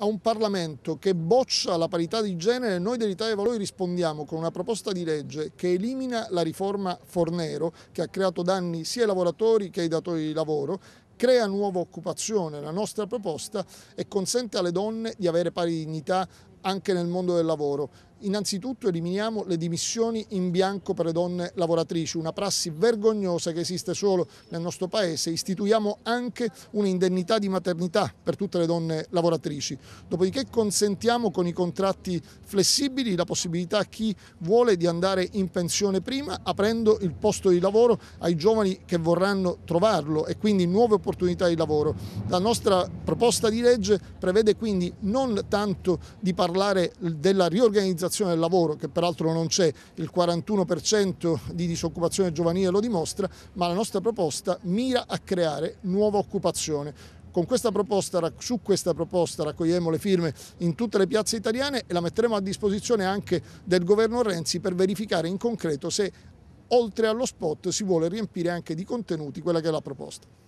a un Parlamento che boccia la parità di genere, noi dell'Italia dei Valori rispondiamo con una proposta di legge che elimina la riforma Fornero, che ha creato danni sia ai lavoratori che ai datori di lavoro, crea nuova occupazione, la nostra proposta, e consente alle donne di avere pari dignità anche nel mondo del lavoro. Innanzitutto eliminiamo le dimissioni in bianco per le donne lavoratrici, una prassi vergognosa che esiste solo nel nostro Paese. Istituiamo anche un'indennità di maternità per tutte le donne lavoratrici. Dopodiché consentiamo con i contratti flessibili la possibilità a chi vuole di andare in pensione prima, aprendo il posto di lavoro ai giovani che vorranno trovarlo e quindi nuove opportunità di lavoro. La nostra proposta di legge prevede quindi non tanto di parlare della riorganizzazione valorizzazione del lavoro, che peraltro non c'è, il 41% di disoccupazione giovanile lo dimostra, ma la nostra proposta mira a creare nuova occupazione. Questa proposta, su questa proposta raccoglieremo le firme in tutte le piazze italiane e la metteremo a disposizione anche del governo Renzi per verificare in concreto se oltre allo spot si vuole riempire anche di contenuti quella che è la proposta.